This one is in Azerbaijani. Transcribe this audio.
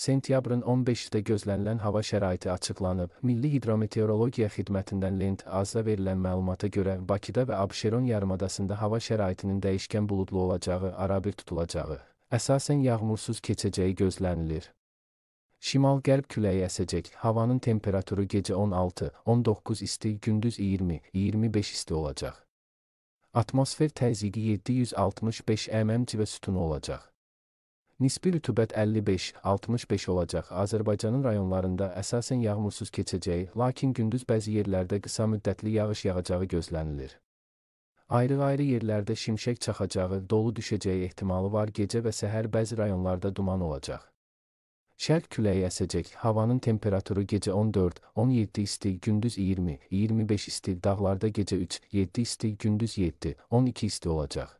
Sentyabrın 15-də gözlənilən hava şəraiti açıqlanıb. Milli Hidrometeorologiya Xidmətindən Lent AZ-a verilən məlumata görə Bakıda və Abşeron yarımadasında hava şəraitinin dəyişkən buludlu olacağı, arabir tutulacağı, əsasən yağmursuz keçəcəyi gözlənilir. Şimal-qərb küləyi əsəcək. Havanın temperaturu gecə 16-19 isti, gündüz 20-25 isti olacaq. Atmosfer təzyiqi 765 mm civə sütunu olacaq. Nisbi rütubət 55-65 olacaq. Azərbaycanın rayonlarında əsasən yağmursuz keçəcəyi, lakin gündüz bəzi yerlərdə qısa müddətli yağış yağacağı gözlənilir. Ayrı-ayrı yerlərdə şimşək çaxacağı, dolu düşəcəyi ehtimalı var. Gecə və səhər bəzi rayonlarda duman olacaq. Şərq küləyi əsəcək. Havanın temperaturu gecə 14-17 isti, gündüz 20-25 isti, dağlarda gecə 3-7 isti, gündüz 7-12 isti olacaq.